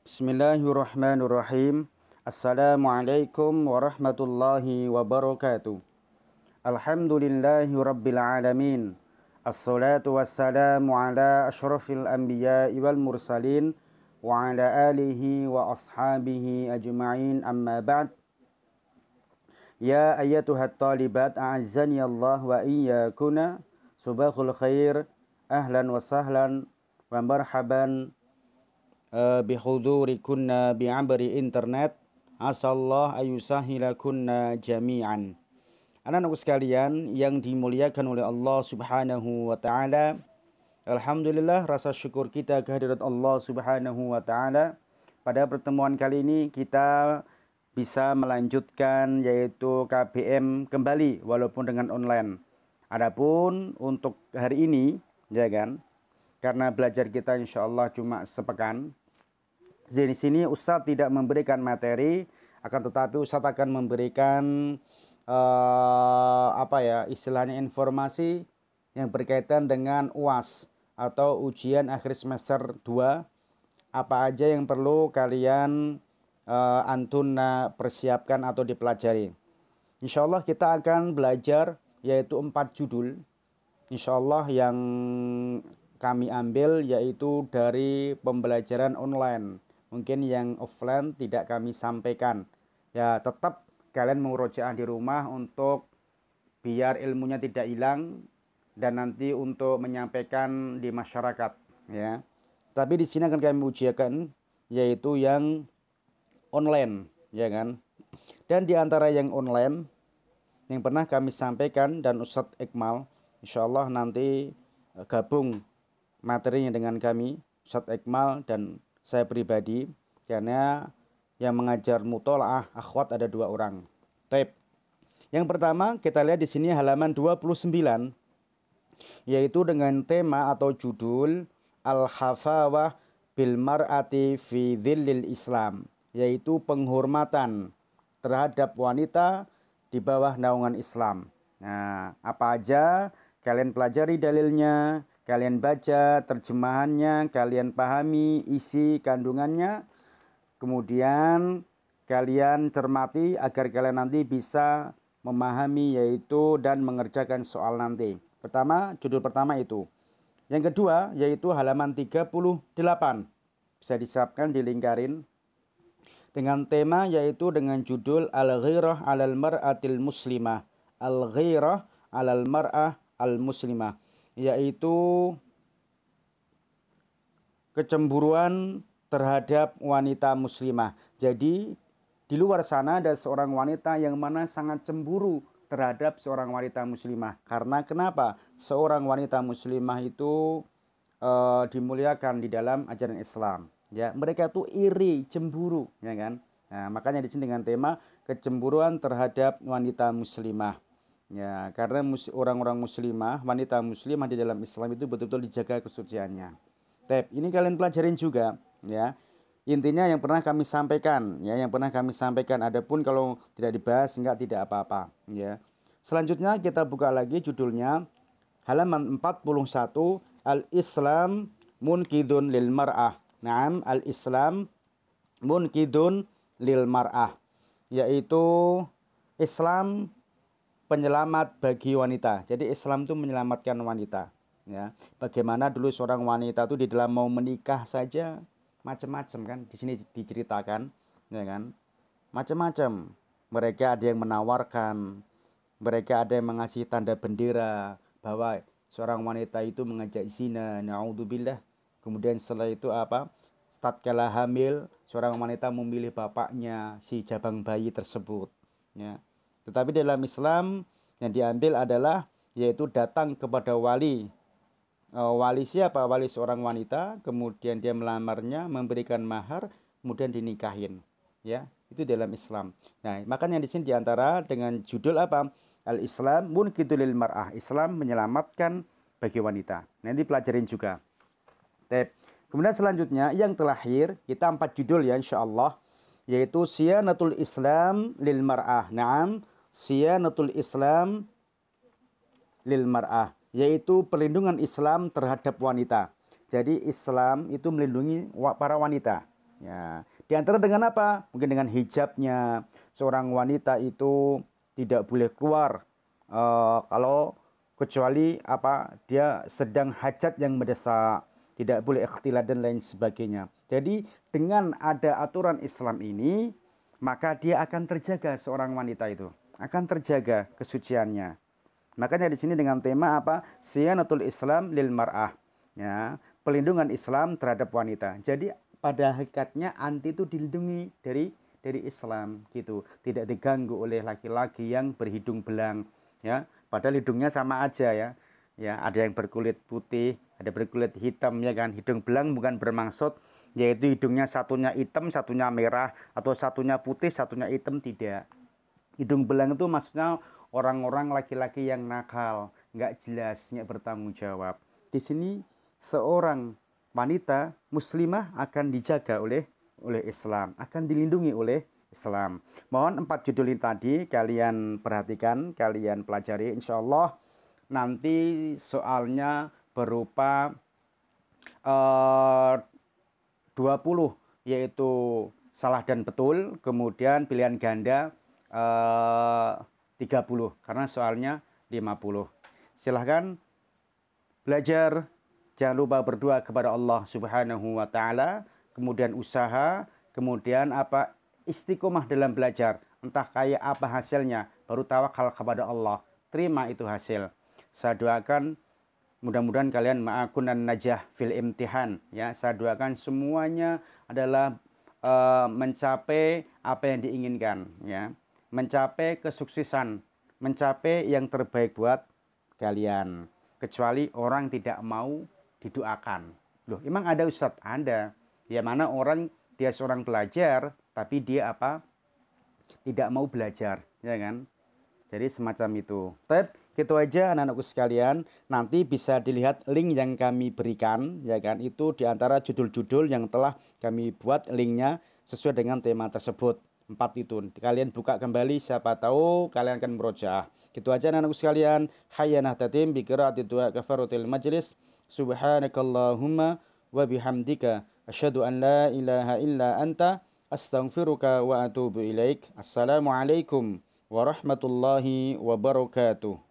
بسم الله الرحمن الرحيم السلام عليكم ورحمة الله وبركاته الحمد لله رب العالمين الصلاة والسلام على أشرف الأنبياء والمرسلين وعلى آله وأصحابه أجمعين أما بعد يا أيتها الطالبات أعزني الله وإياكنا صباح الخير أهلا وسهلا ومرحبا uh, eh, bihudurikunna bi'abri internet asallah ayusahilakunna jami'an anak-anakku sekalian yang dimuliakan oleh Allah subhanahu wa ta'ala Alhamdulillah rasa syukur kita kehadirat Allah subhanahu wa ta'ala pada pertemuan kali ini kita bisa melanjutkan yaitu KBM kembali walaupun dengan online Adapun untuk hari ini ya kan karena belajar kita insya Allah cuma sepekan di sini Ustadz tidak memberikan materi, akan tetapi Ustadz akan memberikan uh, apa ya istilahnya informasi yang berkaitan dengan UAS atau ujian akhir semester 2 apa aja yang perlu kalian uh, eh, antun persiapkan atau dipelajari. Insya Allah kita akan belajar yaitu empat judul. Insya Allah yang kami ambil yaitu dari pembelajaran online mungkin yang offline tidak kami sampaikan. Ya, tetap kalian murojaah di rumah untuk biar ilmunya tidak hilang dan nanti untuk menyampaikan di masyarakat, ya. Tapi di sini akan kami ujikan yaitu yang online, ya kan? Dan di antara yang online yang pernah kami sampaikan dan Ustadz Ekmal insyaallah nanti eh, gabung materinya dengan kami Ustadz Ekmal dan saya pribadi karena yang mengajar mutolaah akhwat ada dua orang. Taib. Yang pertama kita lihat di sini halaman 29 yaitu dengan tema atau judul Al-Hafawah bil mar'ati fi dhillil Islam yaitu penghormatan terhadap wanita di bawah naungan Islam. Nah, apa aja kalian pelajari dalilnya, Kalian baca terjemahannya, kalian pahami isi kandungannya, kemudian kalian cermati agar kalian nanti bisa memahami yaitu dan mengerjakan soal nanti. Pertama, judul pertama itu. Yang kedua yaitu halaman 38. Bisa disiapkan dilingkarin dengan tema yaitu dengan judul Al-Ghirah 'alal Mar'atil Muslimah. Al-Ghirah 'alal Mar'ah Al-Muslimah yaitu kecemburuan terhadap wanita muslimah. Jadi di luar sana ada seorang wanita yang mana sangat cemburu terhadap seorang wanita muslimah. Karena kenapa? Seorang wanita muslimah itu e, dimuliakan di dalam ajaran Islam. Ya, mereka itu iri, cemburu, ya kan? Nah, makanya di sini dengan tema kecemburuan terhadap wanita muslimah. Ya, karena orang-orang muslimah, wanita muslimah di dalam Islam itu betul-betul dijaga kesuciannya. Tep, ini kalian pelajarin juga, ya. Intinya yang pernah kami sampaikan, ya, yang pernah kami sampaikan. Adapun kalau tidak dibahas, enggak tidak apa-apa, ya. Selanjutnya kita buka lagi judulnya halaman 41 Al-Islam Munkidun lil Mar'ah. Naam, Al-Islam Munkidun lil Mar'ah yaitu Islam penyelamat bagi wanita. Jadi Islam itu menyelamatkan wanita. Ya, bagaimana dulu seorang wanita itu di dalam mau menikah saja macam-macam kan di sini diceritakan, ya kan? Macam-macam. Mereka ada yang menawarkan, mereka ada yang mengasih tanda bendera bahwa seorang wanita itu mengajak zina, naudzubillah. Kemudian setelah itu apa? tatkala hamil seorang wanita memilih bapaknya si jabang bayi tersebut ya tetapi dalam Islam yang diambil adalah yaitu datang kepada wali. E, wali siapa? Wali seorang wanita, kemudian dia melamarnya, memberikan mahar, kemudian dinikahin. Ya, itu dalam Islam. Nah, makanya di sini diantara dengan judul apa? Al-Islam munqidulil mar'ah. Islam menyelamatkan bagi wanita. Nanti pelajarin juga. Tep. Kemudian selanjutnya yang terakhir kita empat judul ya insya Allah yaitu Sianatul Islam lil Mar'ah. Naam, Sianatul Islam lil mar'ah, yaitu perlindungan Islam terhadap wanita. Jadi Islam itu melindungi para wanita. Ya. Di antara dengan apa? Mungkin dengan hijabnya. Seorang wanita itu tidak boleh keluar uh, kalau kecuali apa dia sedang hajat yang mendesak tidak boleh ikhtilat dan lain sebagainya. Jadi dengan ada aturan Islam ini, maka dia akan terjaga seorang wanita itu akan terjaga kesuciannya. Makanya di sini dengan tema apa? Siyanatul Islam lil mar'ah. Ya, pelindungan Islam terhadap wanita. Jadi pada hakikatnya anti itu dilindungi dari dari Islam gitu. Tidak diganggu oleh laki-laki yang berhidung belang, ya. Padahal hidungnya sama aja ya. Ya, ada yang berkulit putih, ada berkulit hitam ya kan. Hidung belang bukan bermaksud yaitu hidungnya satunya hitam, satunya merah atau satunya putih, satunya hitam tidak. Hidung belang itu maksudnya orang-orang laki-laki yang nakal, nggak jelas, nggak bertanggung jawab. Di sini seorang wanita muslimah akan dijaga oleh oleh Islam, akan dilindungi oleh Islam. Mohon empat judul ini tadi kalian perhatikan, kalian pelajari. Insya Allah nanti soalnya berupa eh, uh, 20 yaitu salah dan betul, kemudian pilihan ganda 30 eh, karena soalnya 50. Silahkan belajar. Jangan lupa berdoa kepada Allah Subhanahu wa taala, kemudian usaha, kemudian apa? istiqomah dalam belajar. Entah kaya apa hasilnya, baru tawakal kepada Allah. Terima itu hasil. Saya doakan mudah-mudahan kalian ma'akunan najah fil imtihan ya. Saya doakan semuanya adalah uh, mencapai apa yang diinginkan ya mencapai kesuksesan, mencapai yang terbaik buat kalian. Kecuali orang tidak mau didoakan. Loh, emang ada Ustadz? Anda Ya mana orang, dia seorang belajar tapi dia apa? Tidak mau belajar, ya kan? Jadi semacam itu. Tapi gitu aja anak-anakku sekalian. Nanti bisa dilihat link yang kami berikan, ya kan? Itu di antara judul-judul yang telah kami buat linknya sesuai dengan tema tersebut empat itu. Kalian buka kembali siapa tahu kalian akan merojah. Gitu aja anak-anakku sekalian. Hayyanah tatim bi qiraati du'a kafaratil majlis. Subhanakallahumma wa bihamdika asyhadu an la ilaha illa anta astaghfiruka wa atubu ilaik. Assalamualaikum warahmatullahi wabarakatuh.